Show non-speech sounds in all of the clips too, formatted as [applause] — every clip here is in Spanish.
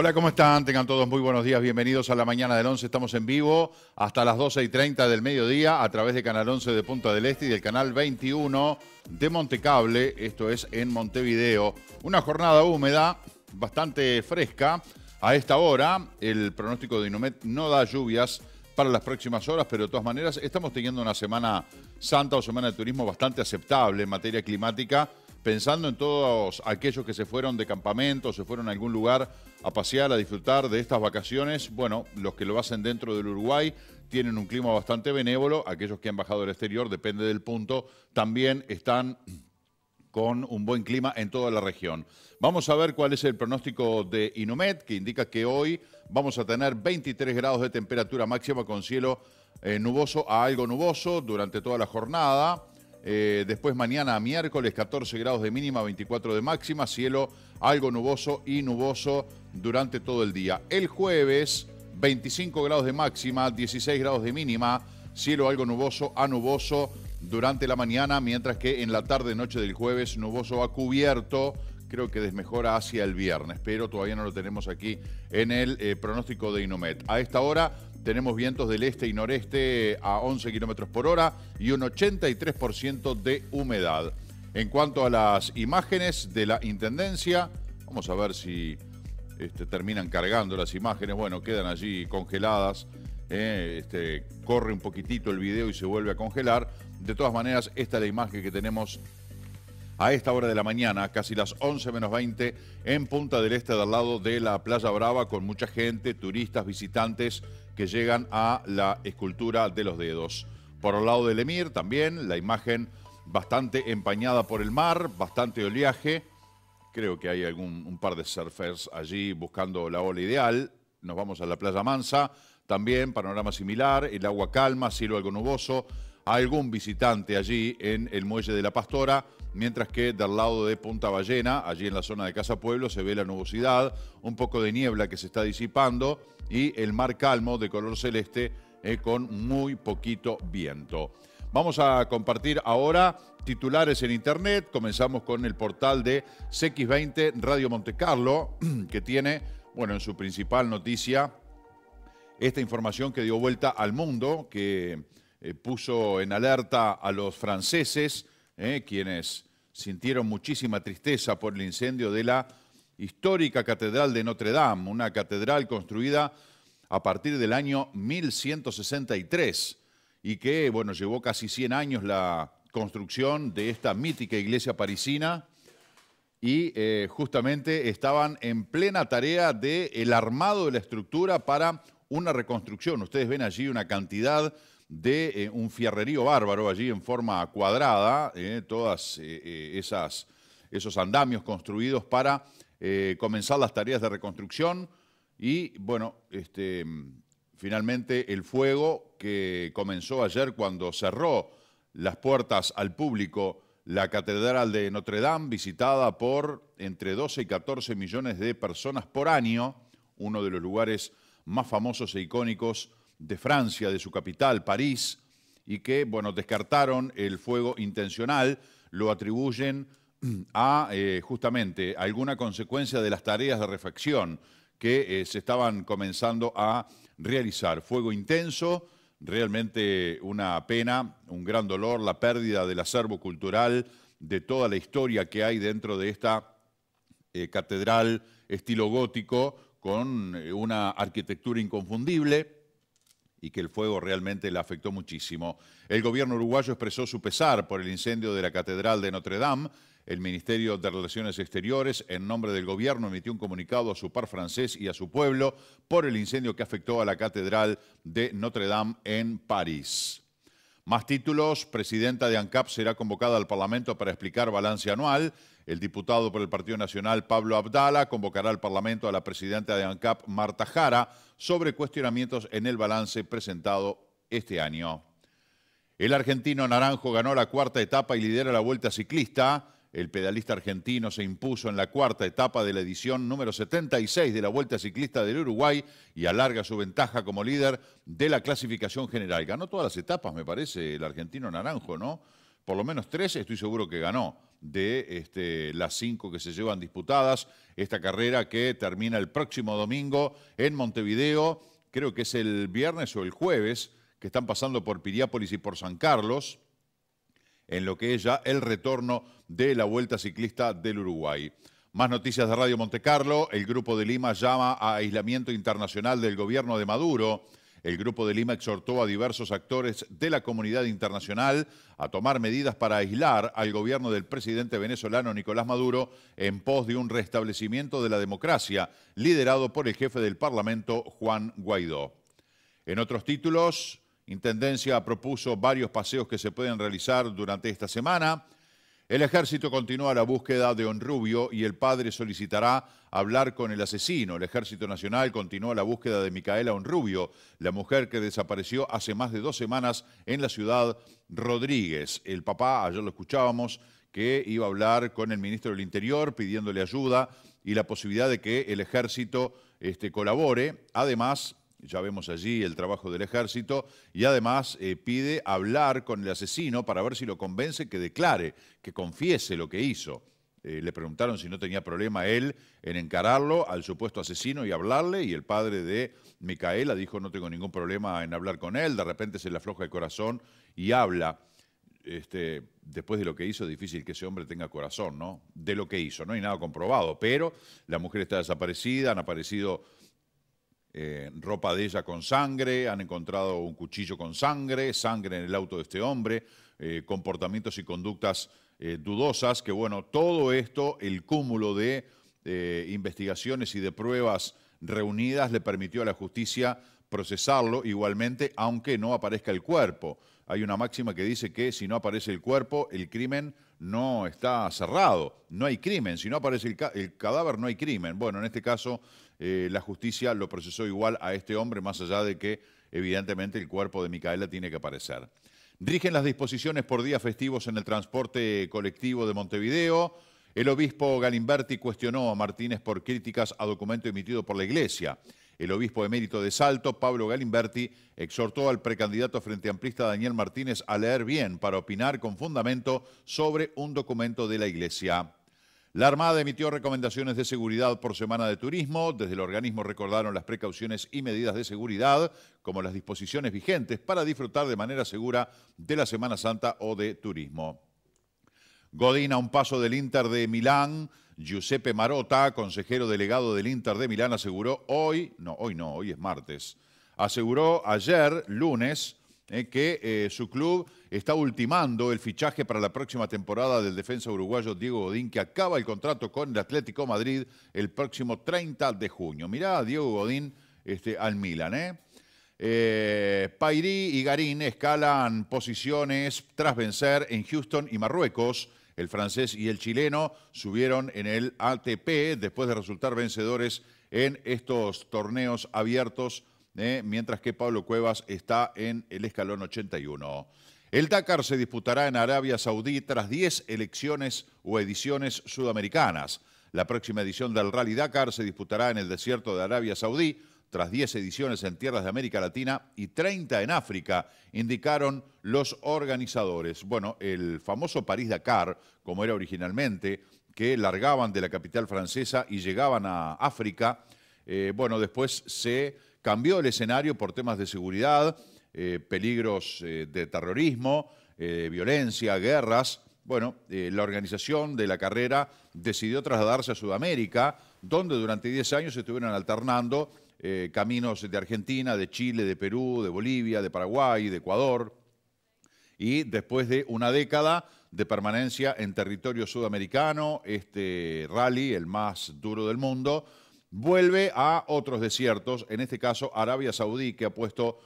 Hola, ¿cómo están? Tengan todos muy buenos días. Bienvenidos a la mañana del 11. Estamos en vivo hasta las 12 y 30 del mediodía a través de Canal 11 de Punta del Este y del Canal 21 de Montecable. Esto es en Montevideo. Una jornada húmeda, bastante fresca. A esta hora, el pronóstico de Inumet no da lluvias para las próximas horas, pero de todas maneras estamos teniendo una semana santa o semana de turismo bastante aceptable en materia climática pensando en todos aquellos que se fueron de campamento, se fueron a algún lugar a pasear, a disfrutar de estas vacaciones. Bueno, los que lo hacen dentro del Uruguay tienen un clima bastante benévolo, aquellos que han bajado al exterior, depende del punto, también están con un buen clima en toda la región. Vamos a ver cuál es el pronóstico de Inumet, que indica que hoy vamos a tener 23 grados de temperatura máxima con cielo eh, nuboso a algo nuboso durante toda la jornada. Eh, después mañana miércoles 14 grados de mínima, 24 de máxima, cielo algo nuboso y nuboso durante todo el día. El jueves 25 grados de máxima, 16 grados de mínima, cielo algo nuboso a nuboso durante la mañana, mientras que en la tarde noche del jueves nuboso a cubierto. Creo que desmejora hacia el viernes, pero todavía no lo tenemos aquí en el eh, pronóstico de Inomet. A esta hora tenemos vientos del este y noreste a 11 kilómetros por hora y un 83% de humedad. En cuanto a las imágenes de la intendencia, vamos a ver si este, terminan cargando las imágenes. Bueno, quedan allí congeladas. Eh, este, corre un poquitito el video y se vuelve a congelar. De todas maneras, esta es la imagen que tenemos a esta hora de la mañana, casi las 11 menos 20, en Punta del Este, al lado de la Playa Brava, con mucha gente, turistas, visitantes que llegan a la escultura de los dedos. Por el lado del Emir también, la imagen bastante empañada por el mar, bastante oleaje. Creo que hay algún, un par de surfers allí buscando la ola ideal. Nos vamos a la playa Mansa, también panorama similar, el agua calma, cielo algo nuboso, algún visitante allí en el muelle de la Pastora, mientras que del lado de Punta Ballena, allí en la zona de Casa Pueblo, se ve la nubosidad, un poco de niebla que se está disipando y el mar calmo de color celeste eh, con muy poquito viento. Vamos a compartir ahora titulares en internet. Comenzamos con el portal de CX20 Radio Monte Carlo, [clears throat] que tiene, bueno, en su principal noticia, esta información que dio vuelta al mundo, que eh, puso en alerta a los franceses, eh, quienes sintieron muchísima tristeza por el incendio de la histórica Catedral de Notre Dame, una catedral construida a partir del año 1163 y que, bueno, llevó casi 100 años la construcción de esta mítica iglesia parisina y eh, justamente estaban en plena tarea del armado de la estructura para una reconstrucción. Ustedes ven allí una cantidad de eh, un fierrerío bárbaro allí en forma cuadrada, todos eh, todas eh, esos andamios construidos para comenzar las tareas de reconstrucción y bueno, este, finalmente el fuego que comenzó ayer cuando cerró las puertas al público la Catedral de Notre Dame, visitada por entre 12 y 14 millones de personas por año, uno de los lugares más famosos e icónicos de Francia, de su capital, París, y que, bueno, descartaron el fuego intencional, lo atribuyen [clears throat] a eh, justamente alguna consecuencia de las tareas de refacción que eh, se estaban comenzando a realizar. Fuego intenso, realmente una pena, un gran dolor, la pérdida del acervo cultural, de toda la historia que hay dentro de esta eh, catedral estilo gótico, con una arquitectura inconfundible, y que el fuego realmente la afectó muchísimo. El gobierno uruguayo expresó su pesar por el incendio de la Catedral de Notre Dame. El Ministerio de Relaciones Exteriores, en nombre del gobierno, emitió un comunicado a su par francés y a su pueblo por el incendio que afectó a la Catedral de Notre Dame en París. Más títulos, presidenta de ANCAP será convocada al Parlamento para explicar balance anual. El diputado por el Partido Nacional, Pablo Abdala, convocará al Parlamento a la presidenta de ANCAP, Marta Jara, sobre cuestionamientos en el balance presentado este año. El argentino Naranjo ganó la cuarta etapa y lidera la vuelta ciclista el pedalista argentino se impuso en la cuarta etapa de la edición número 76 de la Vuelta Ciclista del Uruguay y alarga su ventaja como líder de la clasificación general. Ganó todas las etapas, me parece, el argentino naranjo, ¿no? Por lo menos tres, estoy seguro que ganó de este, las cinco que se llevan disputadas. Esta carrera que termina el próximo domingo en Montevideo, creo que es el viernes o el jueves, que están pasando por Piriápolis y por San Carlos en lo que es ya el retorno de la Vuelta Ciclista del Uruguay. Más noticias de Radio Monte Carlo. El Grupo de Lima llama a aislamiento internacional del gobierno de Maduro. El Grupo de Lima exhortó a diversos actores de la comunidad internacional a tomar medidas para aislar al gobierno del presidente venezolano Nicolás Maduro en pos de un restablecimiento de la democracia, liderado por el jefe del Parlamento, Juan Guaidó. En otros títulos, Intendencia propuso varios paseos que se pueden realizar durante esta semana. El ejército continúa la búsqueda de Onrubio y el padre solicitará hablar con el asesino. El ejército nacional continúa la búsqueda de Micaela Onrubio, la mujer que desapareció hace más de dos semanas en la ciudad Rodríguez. El papá, ayer lo escuchábamos, que iba a hablar con el ministro del Interior pidiéndole ayuda y la posibilidad de que el ejército este, colabore. Además, ya vemos allí el trabajo del ejército, y además eh, pide hablar con el asesino para ver si lo convence que declare, que confiese lo que hizo. Eh, le preguntaron si no tenía problema él en encararlo al supuesto asesino y hablarle, y el padre de Micaela dijo no tengo ningún problema en hablar con él, de repente se le afloja el corazón y habla. Este, después de lo que hizo, difícil que ese hombre tenga corazón, ¿no? De lo que hizo, no hay nada comprobado, pero la mujer está desaparecida, han aparecido eh, ropa de ella con sangre, han encontrado un cuchillo con sangre, sangre en el auto de este hombre, eh, comportamientos y conductas eh, dudosas, que bueno, todo esto, el cúmulo de investigaciones y de pruebas reunidas le permitió a la justicia procesarlo igualmente, aunque no aparezca el cuerpo. Hay una máxima que dice que si no aparece el cuerpo, el crimen no está cerrado, no hay crimen, si no aparece el cadáver no hay crimen. Bueno, en este caso eh, la justicia lo procesó igual a este hombre, más allá de que evidentemente el cuerpo de Micaela tiene que aparecer. Rigen las disposiciones por días festivos en el transporte colectivo de Montevideo. El obispo Galimberti cuestionó a Martínez por críticas a documento emitido por la Iglesia. El obispo emérito de Salto, Pablo Galimberti, exhortó al precandidato frente Daniel Martínez a leer bien para opinar con fundamento sobre un documento de la Iglesia. La Armada emitió recomendaciones de seguridad por semana de turismo. Desde el organismo recordaron las precauciones y medidas de seguridad, como las disposiciones vigentes para disfrutar de manera segura de la Semana Santa o de turismo. Godín a un paso del Inter de Milán. Giuseppe Marotta, consejero delegado del Inter de Milán, aseguró hoy, no, hoy no, hoy es martes, aseguró ayer, lunes, eh, que eh, su club está ultimando el fichaje para la próxima temporada del defensa uruguayo Diego Godín, que acaba el contrato con el Atlético Madrid el próximo 30 de junio. Mirá Diego Godín este, al Milan, ¿eh? eh Pairi y Garín escalan posiciones tras vencer en Houston y Marruecos. El francés y el chileno subieron en el ATP después de resultar vencedores en estos torneos abiertos, ¿eh? mientras que Pablo Cuevas está en el escalón 81. El Dakar se disputará en Arabia Saudí tras 10 elecciones o ediciones sudamericanas. La próxima edición del Rally Dakar se disputará en el desierto de Arabia Saudí tras 10 ediciones en tierras de América Latina y 30 en África, indicaron los organizadores. Bueno, el famoso París-Dakar, como era originalmente, que largaban de la capital francesa y llegaban a África, eh, bueno, después se cambió el escenario por temas de seguridad eh, peligros eh, de terrorismo, eh, violencia, guerras. Bueno, la organización de la carrera decidió trasladarse a Sudamérica, donde durante 10 años se estuvieron alternando caminos de Argentina, de Chile, de Perú, de Bolivia, de Paraguay, de Ecuador. Y después de una década de permanencia en territorio sudamericano, este rally, el más duro del mundo, vuelve a otros desiertos, en este caso Arabia Saudí, que ha puesto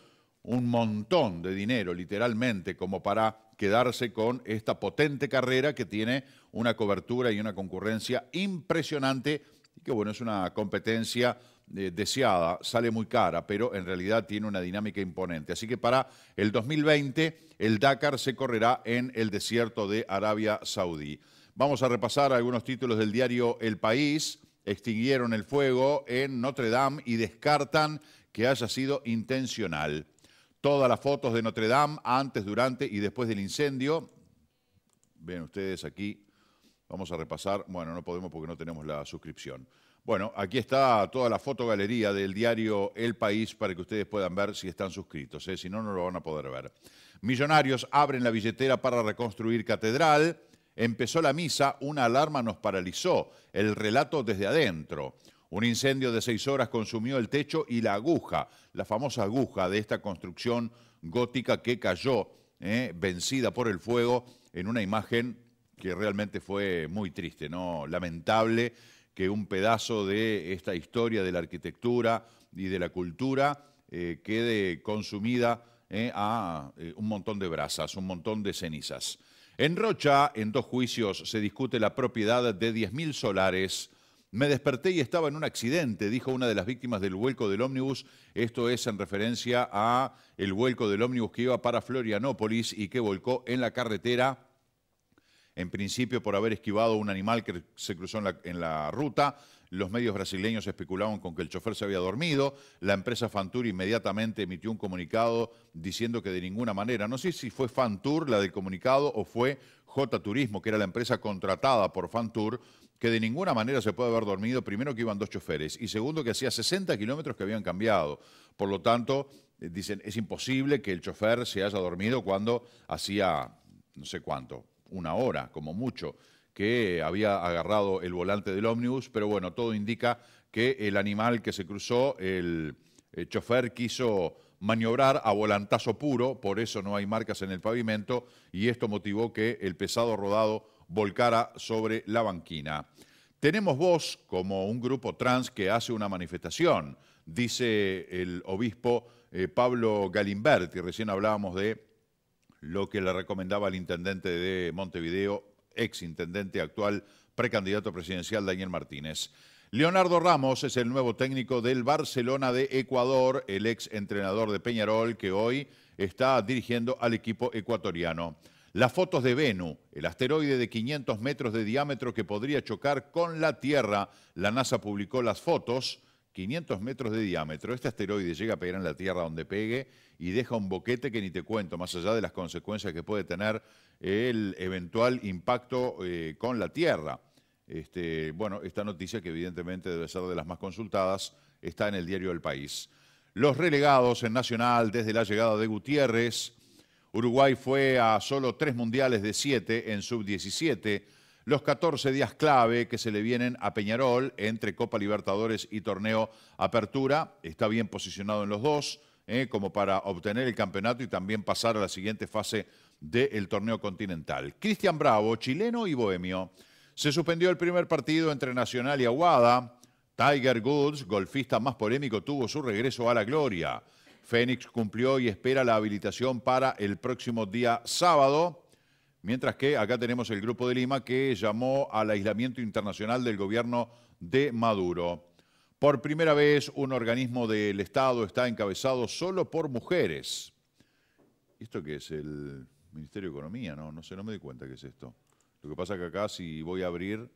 un montón de dinero, literalmente, como para quedarse con esta potente carrera que tiene una cobertura y una concurrencia impresionante y que, bueno, es una competencia eh, deseada, sale muy cara, pero en realidad tiene una dinámica imponente. Así que para el 2020 el Dakar se correrá en el desierto de Arabia Saudí. Vamos a repasar algunos títulos del diario El País. Extinguieron el fuego en Notre Dame y descartan que haya sido intencional. Todas las fotos de Notre Dame antes, durante y después del incendio. Ven ustedes aquí. Vamos a repasar. Bueno, no podemos porque no tenemos la suscripción. Bueno, aquí está toda la fotogalería del diario El País para que ustedes puedan ver si están suscritos, ¿eh? si no, no lo van a poder ver. Millonarios abren la billetera para reconstruir catedral. Empezó la misa, una alarma nos paralizó, el relato desde adentro. Un incendio de seis horas consumió el techo y la aguja, la famosa aguja de esta construcción gótica que cayó, ¿eh? vencida por el fuego, en una imagen que realmente fue muy triste, ¿no? Lamentable que un pedazo de esta historia de la arquitectura y de la cultura eh, quede consumida ¿eh? a un montón de brasas, un montón de cenizas. En Rocha, en dos juicios, se discute la propiedad de 10.000 solares me desperté y estaba en un accidente, dijo una de las víctimas del vuelco del ómnibus. Esto es en referencia a el vuelco del ómnibus que iba para Florianópolis y que volcó en la carretera, en principio por haber esquivado un animal que se cruzó en la, en la ruta. Los medios brasileños especulaban con que el chofer se había dormido. La empresa Fantur inmediatamente emitió un comunicado diciendo que de ninguna manera, no sé si fue Fantur la del comunicado o fue J Turismo, que era la empresa contratada por Fantur, que de ninguna manera se puede haber dormido, primero que iban dos choferes y segundo que hacía 60 kilómetros que habían cambiado. Por lo tanto, eh, dicen, es imposible que el chofer se haya dormido cuando hacía, no sé cuánto, una hora como mucho, que había agarrado el volante del ómnibus, pero bueno, todo indica que el animal que se cruzó, el, el eh, chofer quiso maniobrar a volantazo puro, por eso no hay marcas en el pavimento, y esto motivó que el pesado rodado volcara sobre la banquina. Tenemos voz como un grupo trans que hace una manifestación, dice el obispo Pablo eh, Pablo Galimberti. Recién hablábamos de lo que le recomendaba el intendente de Montevideo, ex intendente actual precandidato presidencial Daniel Martínez. Leonardo Ramos es el nuevo técnico del Barcelona de Ecuador, el ex entrenador de Peñarol que hoy está dirigiendo al equipo ecuatoriano. Las fotos de Venu, el asteroide de 500 metros de diámetro que podría chocar con la Tierra, la NASA publicó las fotos. 500 metros de diámetro. Este asteroide llega a pegar en la Tierra donde pegue y deja un boquete que ni te cuento, más allá de las consecuencias que puede tener el eventual impacto eh, con la Tierra. Este, bueno, esta noticia, que evidentemente debe ser de las más consultadas, está en el diario El País. Los relegados en Nacional desde la llegada de Gutiérrez Uruguay fue a solo tres mundiales de siete en sub-17. Los 14 días clave que se le vienen a Peñarol entre Copa Libertadores y Torneo Apertura. Está bien posicionado en los dos, eh, como para obtener el campeonato y también pasar a la siguiente fase del torneo continental. Cristian Bravo, chileno y bohemio. Se suspendió el primer partido entre Nacional y Aguada. Tiger Goods, golfista más polémico, tuvo su regreso a la gloria. Fénix cumplió y espera la habilitación para el próximo día sábado. Mientras que acá tenemos el Grupo de Lima que llamó al aislamiento internacional del gobierno de Maduro. Por primera vez, un organismo del Estado está encabezado solo por mujeres. ¿Esto qué es? El Ministerio de Economía, ¿no? No sé, no me di cuenta qué es esto. Lo que pasa es que acá, si voy a abrir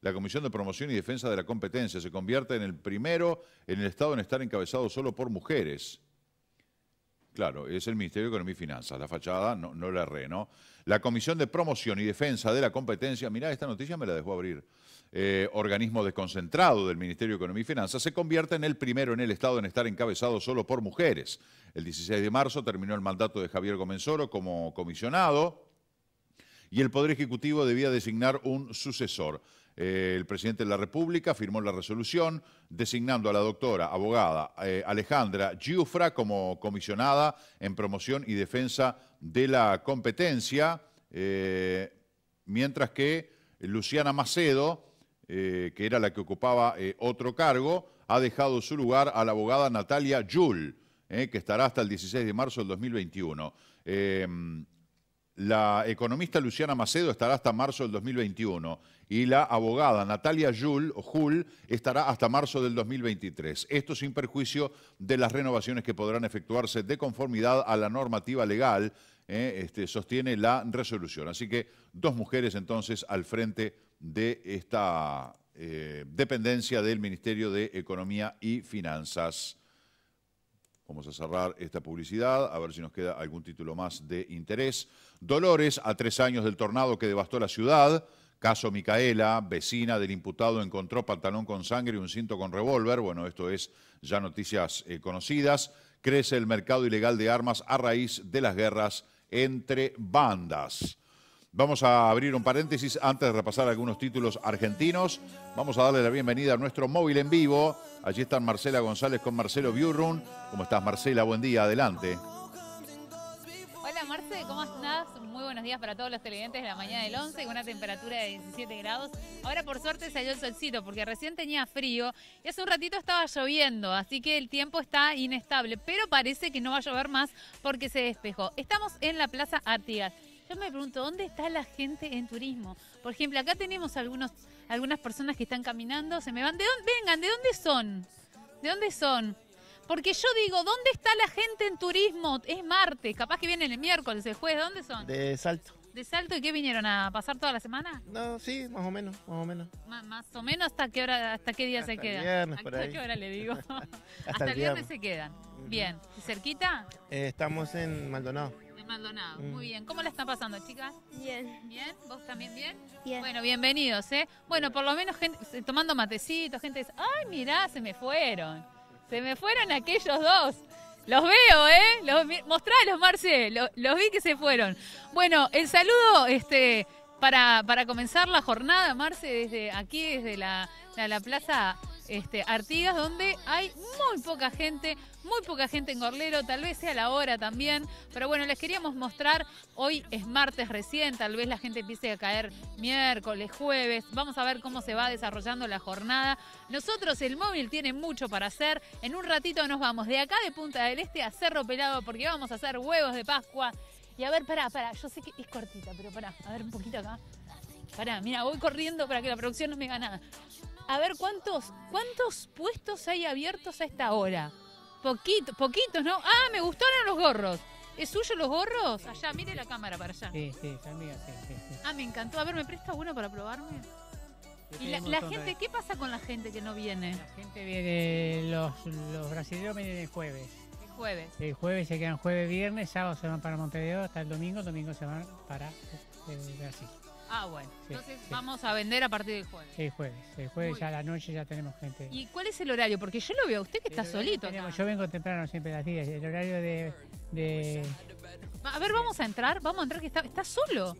la Comisión de Promoción y Defensa de la Competencia se convierte en el primero en el Estado en estar encabezado solo por mujeres. Claro, es el Ministerio de Economía y Finanzas, la fachada, no, la re, ¿no? La Comisión de Promoción y Defensa de la Competencia, mirá, esta noticia me la dejó abrir, eh, organismo desconcentrado del Ministerio de Economía y Finanzas, se convierte en el primero en el Estado en estar encabezado solo por mujeres. El 16 de marzo terminó el mandato de Javier Comensoro como comisionado y el Poder Ejecutivo debía designar un sucesor. Eh, el presidente de la República firmó la resolución designando a la doctora, abogada eh, Alejandra Giufra como comisionada en promoción y defensa de la competencia, eh, mientras que Luciana Macedo, que era la que ocupaba otro cargo, ha dejado su lugar a la abogada Natalia Yul, que estará hasta el 16 de marzo del 2021. La economista Luciana Macedo estará hasta marzo del 2021 y la abogada Natalia Jull estará hasta marzo del 2023. Esto sin perjuicio de las renovaciones que podrán efectuarse de conformidad a la normativa legal, eh, este, sostiene la resolución. Así que dos mujeres entonces al frente de esta eh, dependencia del Ministerio de Economía y Finanzas. Vamos a cerrar esta publicidad, a ver si nos queda algún título más de interés. Dolores, a tres años del tornado que devastó la ciudad. Caso Micaela, vecina del imputado, encontró pantalón con sangre y un cinto con revólver. Bueno, esto es ya noticias eh, conocidas. Crece el mercado ilegal de armas a raíz de las guerras entre bandas. Vamos a abrir un paréntesis antes de repasar algunos títulos argentinos. Vamos a darle la bienvenida a nuestro móvil en vivo. Allí están Marcela González con Marcelo Biurrun. ¿Cómo estás, Marcela? Buen día, adelante. Hola, Marce, ¿cómo estás? Muy buenos días para todos los televidentes de la mañana del 11, con una temperatura de 17 grados. Ahora, por suerte, salió el solcito, porque recién tenía frío y hace un ratito estaba lloviendo, así que el tiempo está inestable, pero parece que no va a llover más porque se despejó. Estamos en la Plaza Artigas. Yo me pregunto, ¿dónde está la gente en turismo? Por ejemplo, acá tenemos algunos, algunas personas que están caminando, se me van, ¿de dónde, vengan, ¿de dónde son? ¿De dónde son? Porque yo digo, ¿dónde está la gente en turismo? Es martes, capaz que vienen el miércoles, el jueves, dónde son? De Salto. ¿De Salto y qué vinieron a pasar toda la semana? No, sí, más o menos, más o menos. más o menos hasta qué hora, hasta qué día se quedan. ¿Hasta qué hora le digo? [laughs] [laughs] hasta, el viernes, se quedan. Bien, ¿cerquita? Eh, estamos en Maldonado. Mm. Muy bien. ¿Cómo la están pasando, chicas? Bien. ¿Bien? ¿Vos también bien? Bien. Bueno, bienvenidos, ¿eh? Bueno, por lo menos tomando matecitos, gente ay, mirá, se me fueron. Se me fueron aquellos dos. Los veo, ¿eh? Los, mostralos, Marce. Los, vi que se fueron. Bueno, el saludo, este... Para, para, comenzar la jornada, Marce, desde aquí, desde la, la plaza este, Artigas, donde hay muy poca gente, muy poca gente en Gorlero, tal vez sea la hora también, pero bueno, les queríamos mostrar, hoy es martes recién, tal vez la gente empiece a caer miércoles, jueves, vamos a ver cómo se va desarrollando la jornada. Nosotros el móvil tiene mucho para hacer, en un ratito nos vamos de acá de Punta del Este a Cerro Pelado porque vamos a hacer huevos de Pascua. Y a ver, pará, pará, yo sé que es cortita, pero pará, a ver un poquito acá. Pará, mira, voy corriendo para que la producción no me haga nada a ver cuántos, cuántos puestos hay abiertos a esta hora. Poquito, poquitos, ¿no? Ah, me gustaron los gorros. ¿Es suyo los gorros? Allá, mire la cámara para allá. Sí, sí, amiga, sí, Ah, me encantó. A ver, ¿me presta uno para probarme? ¿Y la, gente, qué pasa con la gente que no viene? La gente viene, los, los brasileños vienen el jueves. El jueves. El jueves se quedan jueves, viernes, sábado se van para Montevideo hasta el domingo, domingo se van para eh, Brasil. Ah, bueno. Entonces vamos a vender a partir del jueves. El jueves. El jueves ya a la noche ya tenemos gente. ¿Y cuál es el horario? Porque yo lo veo a usted que está solito. Yo vengo temprano siempre las 10. El horario de, A ver, vamos a entrar. Vamos a entrar que está, está solo.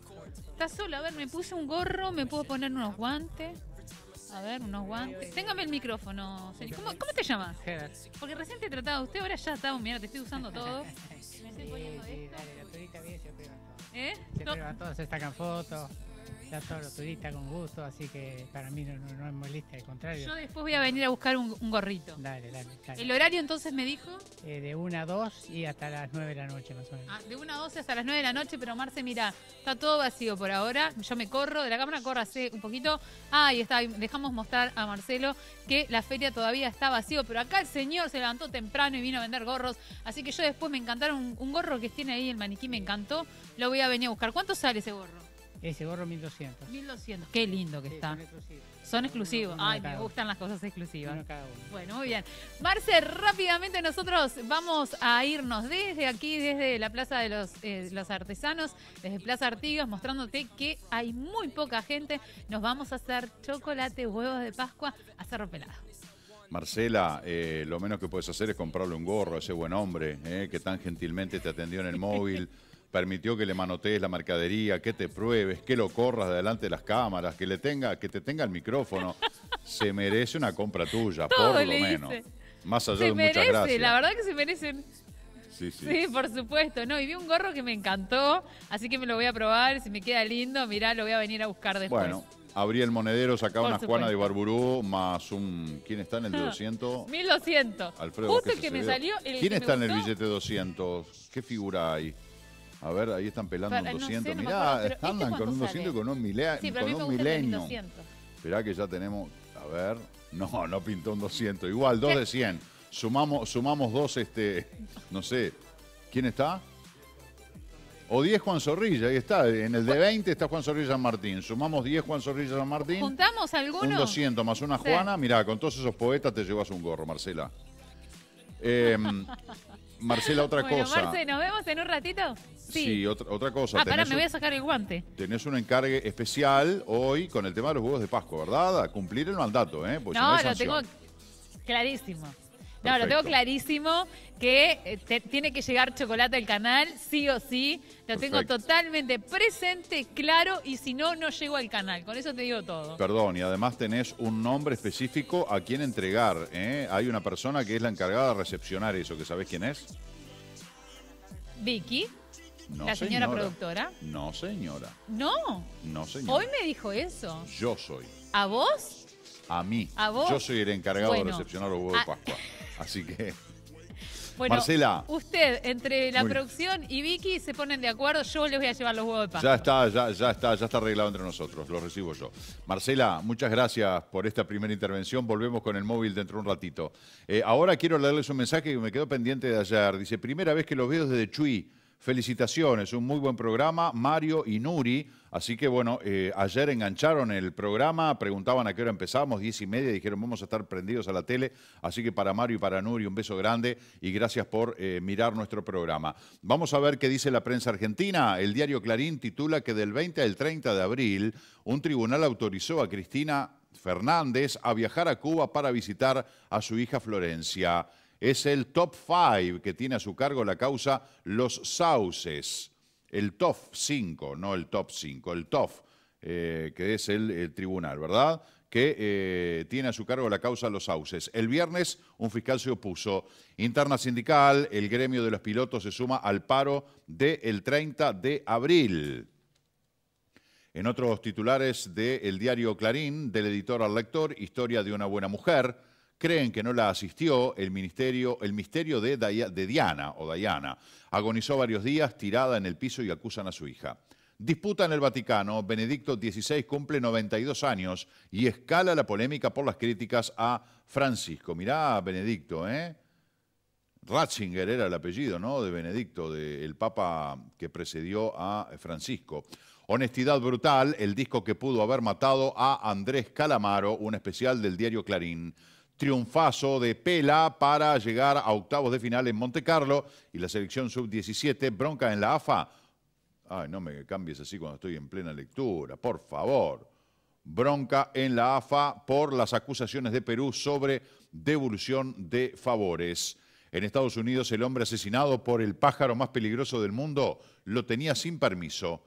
Está solo. A ver, me puse un gorro, me puedo poner unos guantes. A ver, unos guantes. Téngame el micrófono, ¿Cómo, te llamas? Porque recién te tratado. usted, ahora ya está. Mira, te estoy usando [laughs] todo. Me estoy poniendo esto. ¿Eh? Se ¿Eh? prueban todos, se sacan fotos. Está todos los con gusto, así que para mí no, es molesta, al contrario. Yo después voy a venir a buscar un, gorrito. Dale, dale, ¿El horario entonces me dijo? Eh, de 1 a 2 y hasta las 9 de la noche más o menos. Ah, de 1 a 12 hasta las 9 de la noche, pero Marce, mira, está todo vacío por ahora. Yo me corro, de la cámara corro hace un poquito. Ah, ahí está, dejamos mostrar a Marcelo que la feria todavía está vacío, pero acá el señor se levantó temprano y vino a vender gorros, así que yo después me encantaron un gorro que tiene ahí el maniquí, me encantó, lo voy a venir a buscar. ¿Cuánto sale ese gorro? Ese gorro 1200. 1200. Qué lindo que está. Son exclusivos. Ay, me gustan las cosas exclusivas. Bueno, muy bien. Marce, rápidamente nosotros vamos a irnos desde aquí, desde la Plaza de los, eh, los Artesanos, desde Plaza Artigas, mostrándote que hay muy poca gente. Nos vamos a hacer chocolate, huevos de Pascua, a pelado. Marcela, eh, lo menos que puedes hacer es comprarle un gorro a ese buen hombre eh, que tan gentilmente te atendió en el [laughs] móvil permitió que le manotees la mercadería, que te pruebes, que lo corras de delante de las cámaras, que le tenga, que te tenga el micrófono. [laughs] Se merece una compra tuya, por lo menos. Más allá de muchas gracias. La verdad que se merecen. Sí, sí. sí, por supuesto. No, y vi un gorro que me encantó, así que me lo voy a probar. Si me queda lindo, mirá, lo voy a venir a buscar después. Bueno, abrí el monedero, sacaba una Juana de Barburú, más un... ¿Quién está en el de 200? 1200. Alfredo, Justo el que me salió el ¿Quién está en el billete 200? ¿Qué figura hay? A ver, ahí están pelando un 200. Sé, Mirá, andan con un 200 y con un, milea, sí, con un milenio. Esperá que ya tenemos. A ver. No, no pintó un 200. Igual, dos de 100. Sumamos, sumamos dos, este. No sé. ¿Quién está? O 10 Juan Zorrilla, ahí está. En el de 20 está Juan Zorrilla San Martín. Sumamos 10 Juan Zorrilla San Martín. ¿Juntamos alguno? Un 200 más una Juana. Mirá, con todos esos poetas te llevas un gorro, Marcela. Eh, [laughs] Marcela, otra cosa. Marce, ¿nos vemos en un ratito? Sí, otra, otra, cosa. Ah, me voy a sacar el guante. Tenés un encargue especial hoy con el tema de los huevos de Pascua, ¿verdad? A cumplir el mandato, ¿eh? no lo tengo clarísimo. No, lo tengo clarísimo que eh, tiene que llegar chocolate al canal, sí o sí. Lo tengo totalmente presente, claro, y si no, no llego al canal. Con eso te digo todo. Perdón, y además tenés un nombre específico a quien entregar. ¿eh? Hay una persona que es la encargada de recepcionar eso, que sabés quién es. Vicky. No, la señora, productora. No, señora. No. No, señora. Hoy me dijo eso. Yo soy. ¿A vos? A mí. ¿A vos? Yo soy el encargado de recepcionar los huevos de ah. Pascua. [laughs] Así que. Marcela. Usted, entre la producción y Vicky, se ponen de acuerdo. Yo les voy a llevar los huevos de pasto. Ya está, ya, está, ya está arreglado entre nosotros. Lo recibo yo. Marcela, muchas gracias por esta primera intervención. Volvemos con el móvil dentro de un ratito. Eh, ahora quiero leerles un mensaje que me quedó pendiente de ayer. Dice: Primera vez que los veo desde Chuy. Felicitaciones, un muy buen programa. Mario y Nuri Así que bueno, eh, ayer engancharon el programa, preguntaban a qué hora empezamos, diez y media, dijeron vamos a estar prendidos a la tele. Así que para Mario y para Nuri un beso grande y gracias por eh, mirar nuestro programa. Vamos a ver qué dice la prensa argentina. El diario Clarín titula que del 20 al 30 de abril un tribunal autorizó a Cristina Fernández a viajar a Cuba para visitar a su hija Florencia. Es el top five que tiene a su cargo la causa Los Sauces el TOF 5, no el top 5, el TOF, eh, que es el, tribunal, ¿verdad? Que eh, tiene a su cargo la causa Los Sauces. El viernes un fiscal se opuso. Interna sindical, el gremio de los pilotos se suma al paro del 30 de abril. En otros titulares del diario Clarín, del editor al lector, historia de una buena mujer creen que no la asistió el ministerio, el misterio de, Diana o Diana. Agonizó varios días tirada en el piso y acusan a su hija. Disputa en el Vaticano, Benedicto XVI cumple 92 años y escala la polémica por las críticas a Francisco. Mirá, Benedicto, ¿eh? Ratzinger era el apellido, ¿no? De Benedicto, del Papa que precedió a Francisco. Honestidad Brutal, el disco que pudo haber matado a Andrés Calamaro, un especial del diario Clarín triunfazo de Pela para llegar a octavos de final en Monte Carlo y la selección sub-17 bronca en la AFA. Ay, no me cambies así cuando estoy en plena lectura, por favor. Bronca en la AFA por las acusaciones de Perú sobre devolución de favores. En Estados Unidos el hombre asesinado por el pájaro más peligroso del mundo lo tenía sin permiso.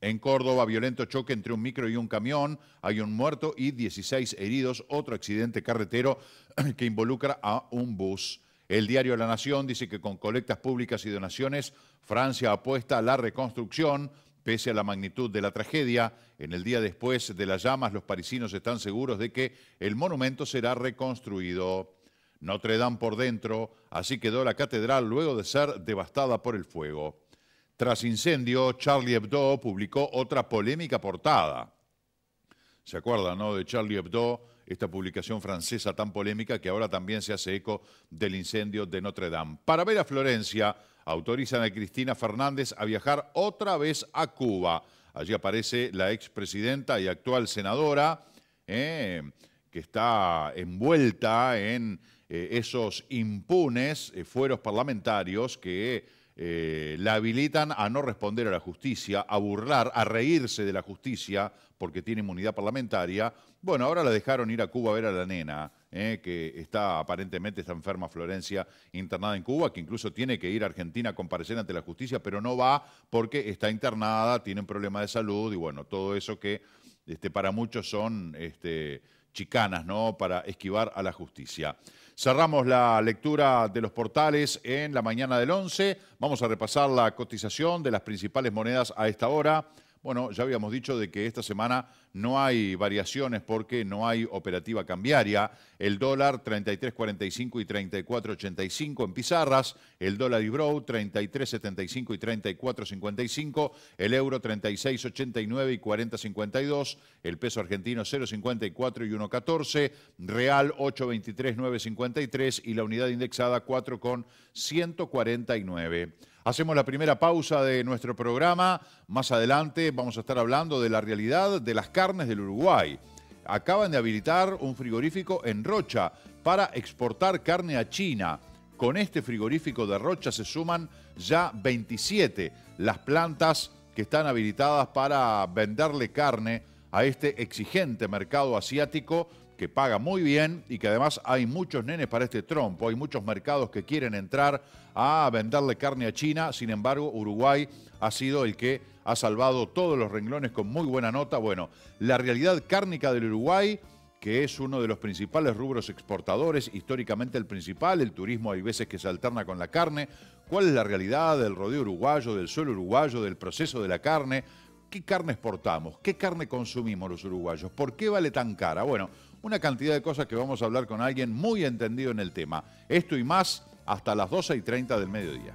En Córdoba, violento choque entre un micro y un camión. Hay un muerto y 16 heridos. Otro accidente carretero [clears throat] que involucra a un bus. El diario La Nación dice que con colectas públicas y donaciones, Francia apuesta a la reconstrucción. Pese a la magnitud de la tragedia, en el día después de las llamas, los parisinos están seguros de que el monumento será reconstruido. Notre Dame por dentro, así quedó la catedral luego de ser devastada por el fuego. Tras incendio, Charlie Hebdo publicó otra polémica portada. ¿Se acuerdan, no? De Charlie Hebdo, esta publicación francesa tan polémica que ahora también se hace eco del incendio de Notre Dame. Para ver a Florencia, autorizan a Cristina Fernández a viajar otra vez a Cuba. Allí aparece la expresidenta y actual senadora, eh, que está envuelta en eh, esos impunes eh, fueros parlamentarios que eh, la habilitan a no responder a la justicia, a burlar, a reírse de la justicia, porque tiene inmunidad parlamentaria. Bueno, ahora la dejaron ir a Cuba a ver a la nena, eh, que está aparentemente está enferma Florencia, internada en Cuba, que incluso tiene que ir a Argentina a comparecer ante la justicia, pero no va porque está internada, tiene un problema de salud y bueno, todo eso que este, para muchos son... Este, chicanas, ¿no? Para esquivar a la justicia. Cerramos la lectura de los portales en la mañana del 11. Vamos a repasar la cotización de las principales monedas a esta hora. Bueno, ya habíamos dicho de que esta semana no hay variaciones porque no hay operativa cambiaria. El dólar 33.45 y 34.85 en pizarras. El dólar ibro 33.75 y 34.55. El euro 36.89 y 40.52. El peso argentino 0.54 y 1.14. Real 8.23.953. y la unidad indexada 4.149. Hacemos la primera pausa de nuestro programa. Más adelante vamos a estar hablando de la realidad de las cargas del Uruguay. Acaban de habilitar un frigorífico en Rocha para exportar carne a China. Con este frigorífico de Rocha se suman ya 27 las plantas que están habilitadas para venderle carne a este exigente mercado asiático que paga muy bien y que además hay muchos nenes para este trompo, hay muchos mercados que quieren entrar a venderle carne a China, sin embargo Uruguay ha sido el que ha salvado todos los renglones con muy buena nota. Bueno, la realidad cárnica del Uruguay, que es uno de los principales rubros exportadores, históricamente el principal, el turismo hay veces que se alterna con la carne, cuál es la realidad del rodeo uruguayo, del suelo uruguayo, del proceso de la carne, qué carne exportamos, qué carne consumimos los uruguayos, por qué vale tan cara. Bueno, una cantidad de cosas que vamos a hablar con alguien muy entendido en el tema. Esto y más hasta las 12 y 30 del mediodía.